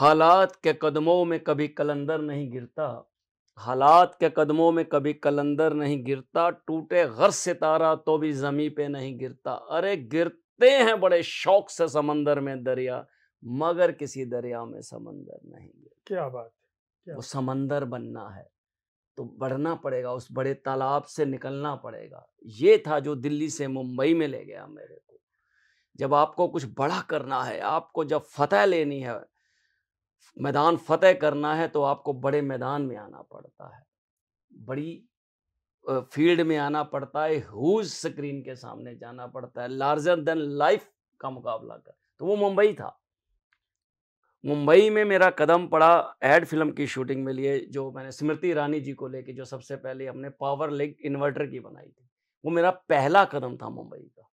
हालात के कदमों में कभी कलंदर नहीं गिरता हालात के कदमों में कभी कलंदर नहीं गिरता टूटे घर सितारा तो भी ज़मी पे नहीं गिरता अरे गिरते हैं बड़े शौक से समंदर में दरिया मगर किसी दरिया में समंदर नहीं गिरता क्या बात क्या वो समंदर बनना है तो बढ़ना पड़ेगा उस बड़े तालाब से निकलना पड़ेगा ये था जो दिल्ली से मुंबई में ले गया मेरे को जब आपको कुछ बड़ा करना है आपको जब फतेह लेनी है मैदान फतेह करना है तो आपको बड़े मैदान में आना पड़ता है बड़ी फील्ड में आना पड़ता है हुज स्क्रीन के सामने जाना पड़ता है लार्जर देन लाइफ का मुकाबला कर तो वो मुंबई था मुंबई में मेरा कदम पड़ा एड फिल्म की शूटिंग में लिए जो मैंने स्मृति ईरानी जी को लेके जो सबसे पहले हमने पावर लेग इन्वर्टर की बनाई थी वो मेरा पहला कदम था मुंबई का